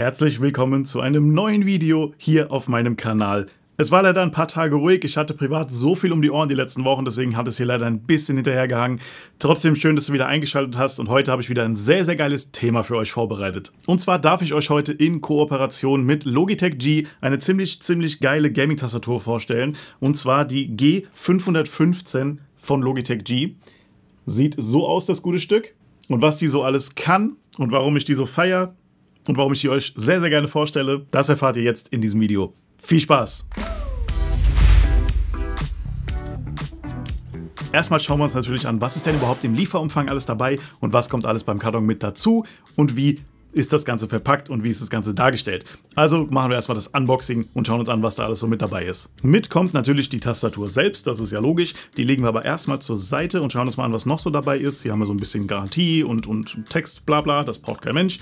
Herzlich willkommen zu einem neuen Video hier auf meinem Kanal. Es war leider ein paar Tage ruhig, ich hatte privat so viel um die Ohren die letzten Wochen, deswegen hat es hier leider ein bisschen hinterhergehangen. Trotzdem schön, dass du wieder eingeschaltet hast und heute habe ich wieder ein sehr, sehr geiles Thema für euch vorbereitet. Und zwar darf ich euch heute in Kooperation mit Logitech G eine ziemlich, ziemlich geile Gaming-Tastatur vorstellen. Und zwar die G515 von Logitech G. Sieht so aus, das gute Stück. Und was die so alles kann und warum ich die so feiere, und warum ich die euch sehr, sehr gerne vorstelle, das erfahrt ihr jetzt in diesem Video. Viel Spaß! Erstmal schauen wir uns natürlich an, was ist denn überhaupt im Lieferumfang alles dabei und was kommt alles beim Karton mit dazu und wie ist das Ganze verpackt und wie ist das Ganze dargestellt. Also machen wir erstmal das Unboxing und schauen uns an, was da alles so mit dabei ist. Mit kommt natürlich die Tastatur selbst, das ist ja logisch. Die legen wir aber erstmal zur Seite und schauen uns mal an, was noch so dabei ist. Hier haben wir so ein bisschen Garantie und, und Text, bla bla, das braucht kein Mensch.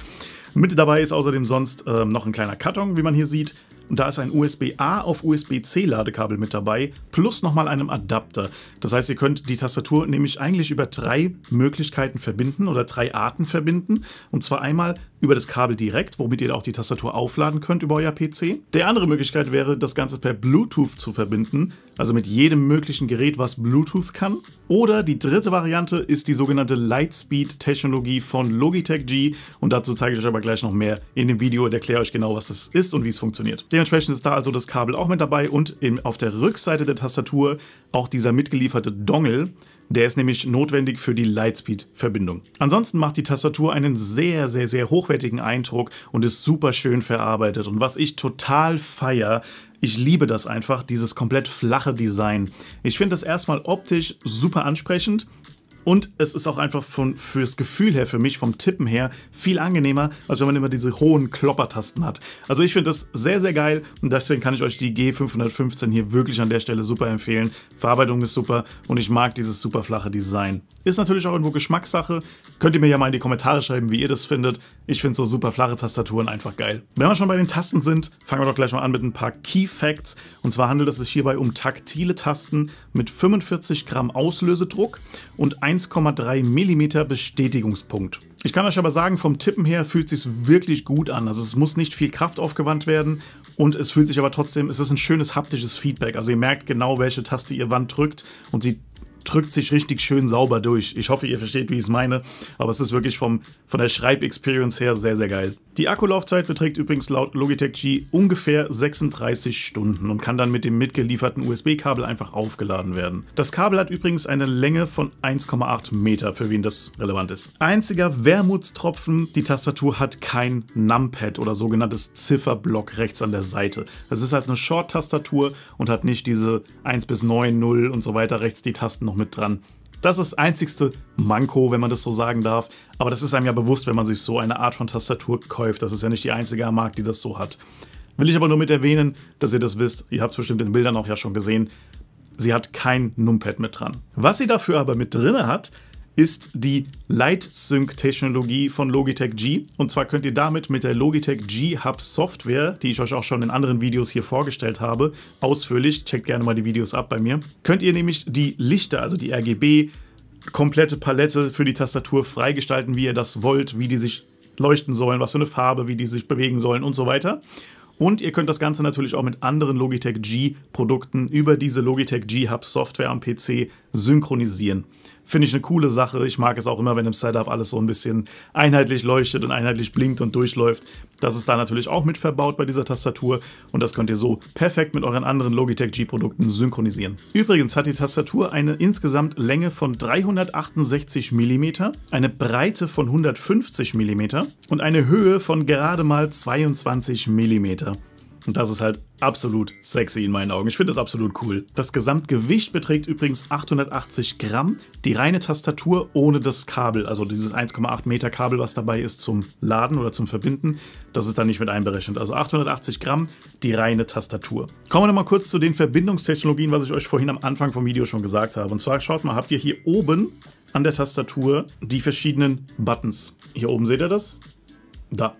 Mit dabei ist außerdem sonst äh, noch ein kleiner Karton, wie man hier sieht. Und da ist ein USB-A auf USB-C-Ladekabel mit dabei, plus nochmal einem Adapter. Das heißt, ihr könnt die Tastatur nämlich eigentlich über drei Möglichkeiten verbinden oder drei Arten verbinden. Und zwar einmal über das Kabel direkt, womit ihr auch die Tastatur aufladen könnt über euer PC. Der andere Möglichkeit wäre, das Ganze per Bluetooth zu verbinden also mit jedem möglichen Gerät, was Bluetooth kann. Oder die dritte Variante ist die sogenannte Lightspeed-Technologie von Logitech G und dazu zeige ich euch aber gleich noch mehr in dem Video und erkläre euch genau, was das ist und wie es funktioniert. Dementsprechend ist da also das Kabel auch mit dabei und auf der Rückseite der Tastatur auch dieser mitgelieferte Dongle, der ist nämlich notwendig für die Lightspeed-Verbindung. Ansonsten macht die Tastatur einen sehr, sehr, sehr hochwertigen Eindruck und ist super schön verarbeitet. Und was ich total feier, ich liebe das einfach, dieses komplett flache Design. Ich finde das erstmal optisch super ansprechend, und es ist auch einfach von, fürs Gefühl her, für mich, vom Tippen her, viel angenehmer, als wenn man immer diese hohen Kloppertasten hat. Also ich finde das sehr, sehr geil und deswegen kann ich euch die G515 hier wirklich an der Stelle super empfehlen. Verarbeitung ist super und ich mag dieses super flache Design. Ist natürlich auch irgendwo Geschmackssache. Könnt ihr mir ja mal in die Kommentare schreiben, wie ihr das findet. Ich finde so super flache Tastaturen einfach geil. Wenn wir schon bei den Tasten sind, fangen wir doch gleich mal an mit ein paar Key Facts. Und zwar handelt es sich hierbei um taktile Tasten mit 45 Gramm Auslösedruck und ein 1,3 mm Bestätigungspunkt. Ich kann euch aber sagen, vom Tippen her fühlt es sich wirklich gut an. Also es muss nicht viel Kraft aufgewandt werden und es fühlt sich aber trotzdem, es ist ein schönes haptisches Feedback. Also ihr merkt genau, welche Taste ihr wann drückt und sie drückt sich richtig schön sauber durch. Ich hoffe, ihr versteht, wie ich es meine, aber es ist wirklich vom, von der Schreibexperience her sehr, sehr geil. Die Akkulaufzeit beträgt übrigens laut Logitech G ungefähr 36 Stunden und kann dann mit dem mitgelieferten USB-Kabel einfach aufgeladen werden. Das Kabel hat übrigens eine Länge von 1,8 Meter, für wen das relevant ist. Einziger Wermutstropfen, die Tastatur hat kein Numpad oder sogenanntes Zifferblock rechts an der Seite. Es ist halt eine Short-Tastatur und hat nicht diese 1 bis 9, 0 und so weiter rechts die Tasten noch mit dran. Das ist das einzigste Manko, wenn man das so sagen darf. Aber das ist einem ja bewusst, wenn man sich so eine Art von Tastatur kauft. Das ist ja nicht die einzige am Markt, die das so hat. Will ich aber nur mit erwähnen, dass ihr das wisst. Ihr habt es bestimmt in Bildern auch ja schon gesehen. Sie hat kein Numpad mit dran. Was sie dafür aber mit drin hat, ist die Light-Sync-Technologie von Logitech G. Und zwar könnt ihr damit mit der Logitech G Hub Software, die ich euch auch schon in anderen Videos hier vorgestellt habe, ausführlich, checkt gerne mal die Videos ab bei mir, könnt ihr nämlich die Lichter, also die RGB, komplette Palette für die Tastatur freigestalten, wie ihr das wollt, wie die sich leuchten sollen, was für eine Farbe, wie die sich bewegen sollen und so weiter. Und ihr könnt das Ganze natürlich auch mit anderen Logitech G Produkten über diese Logitech G Hub Software am PC synchronisieren. Finde ich eine coole Sache. Ich mag es auch immer, wenn im Setup alles so ein bisschen einheitlich leuchtet und einheitlich blinkt und durchläuft. Das ist da natürlich auch mit verbaut bei dieser Tastatur und das könnt ihr so perfekt mit euren anderen Logitech G-Produkten synchronisieren. Übrigens hat die Tastatur eine insgesamt Länge von 368 mm, eine Breite von 150 mm und eine Höhe von gerade mal 22 mm. Und das ist halt absolut sexy in meinen Augen. Ich finde das absolut cool. Das Gesamtgewicht beträgt übrigens 880 Gramm. Die reine Tastatur ohne das Kabel, also dieses 1,8 Meter Kabel, was dabei ist zum Laden oder zum Verbinden, das ist dann nicht mit einberechnet. Also 880 Gramm, die reine Tastatur. Kommen wir nochmal kurz zu den Verbindungstechnologien, was ich euch vorhin am Anfang vom Video schon gesagt habe. Und zwar schaut mal, habt ihr hier oben an der Tastatur die verschiedenen Buttons. Hier oben seht ihr das? Da.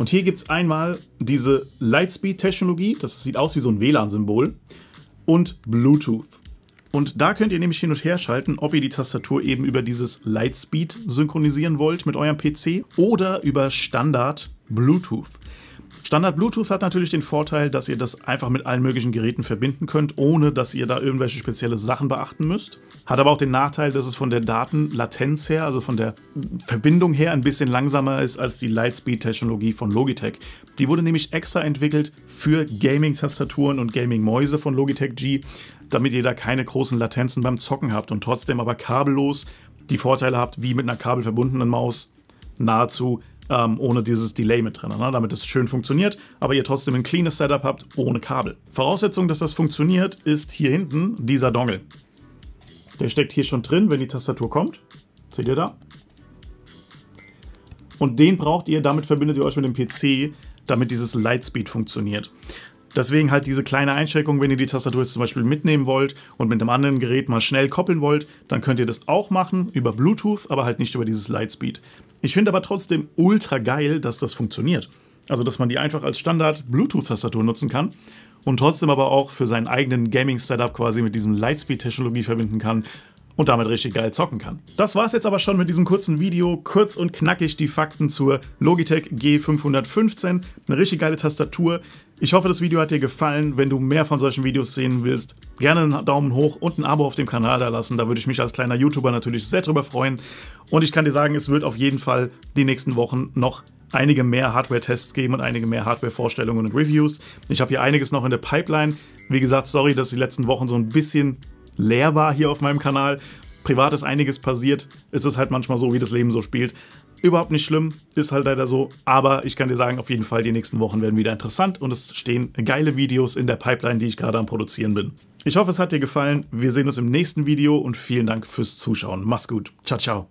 Und hier gibt es einmal diese Lightspeed-Technologie, das sieht aus wie so ein WLAN-Symbol, und Bluetooth. Und da könnt ihr nämlich hin und her schalten, ob ihr die Tastatur eben über dieses Lightspeed synchronisieren wollt mit eurem PC oder über Standard Bluetooth. Standard Bluetooth hat natürlich den Vorteil, dass ihr das einfach mit allen möglichen Geräten verbinden könnt, ohne dass ihr da irgendwelche spezielle Sachen beachten müsst. Hat aber auch den Nachteil, dass es von der Datenlatenz her, also von der Verbindung her, ein bisschen langsamer ist als die Lightspeed-Technologie von Logitech. Die wurde nämlich extra entwickelt für Gaming-Tastaturen und Gaming-Mäuse von Logitech G, damit ihr da keine großen Latenzen beim Zocken habt und trotzdem aber kabellos die Vorteile habt, wie mit einer kabelverbundenen Maus nahezu ähm, ohne dieses Delay mit drin, ne? damit es schön funktioniert, aber ihr trotzdem ein cleanes Setup habt ohne Kabel. Voraussetzung, dass das funktioniert, ist hier hinten dieser Dongle. Der steckt hier schon drin, wenn die Tastatur kommt. Seht ihr da? Und den braucht ihr, damit verbindet ihr euch mit dem PC, damit dieses Lightspeed funktioniert. Deswegen halt diese kleine Einschränkung, wenn ihr die Tastatur jetzt zum Beispiel mitnehmen wollt und mit einem anderen Gerät mal schnell koppeln wollt, dann könnt ihr das auch machen über Bluetooth, aber halt nicht über dieses Lightspeed. Ich finde aber trotzdem ultra geil, dass das funktioniert. Also, dass man die einfach als Standard Bluetooth-Tastatur nutzen kann und trotzdem aber auch für seinen eigenen Gaming-Setup quasi mit diesem Lightspeed-Technologie verbinden kann und damit richtig geil zocken kann. Das war's jetzt aber schon mit diesem kurzen Video. Kurz und knackig die Fakten zur Logitech G515. Eine richtig geile Tastatur. Ich hoffe, das Video hat dir gefallen. Wenn du mehr von solchen Videos sehen willst, gerne einen Daumen hoch und ein Abo auf dem Kanal da lassen. Da würde ich mich als kleiner YouTuber natürlich sehr drüber freuen. Und ich kann dir sagen, es wird auf jeden Fall die nächsten Wochen noch einige mehr Hardware-Tests geben und einige mehr Hardware-Vorstellungen und Reviews. Ich habe hier einiges noch in der Pipeline. Wie gesagt, sorry, dass die letzten Wochen so ein bisschen leer war hier auf meinem Kanal. Privat ist einiges passiert. Es ist halt manchmal so, wie das Leben so spielt. Überhaupt nicht schlimm, ist halt leider so. Aber ich kann dir sagen, auf jeden Fall, die nächsten Wochen werden wieder interessant und es stehen geile Videos in der Pipeline, die ich gerade am Produzieren bin. Ich hoffe, es hat dir gefallen. Wir sehen uns im nächsten Video und vielen Dank fürs Zuschauen. Mach's gut. Ciao, ciao.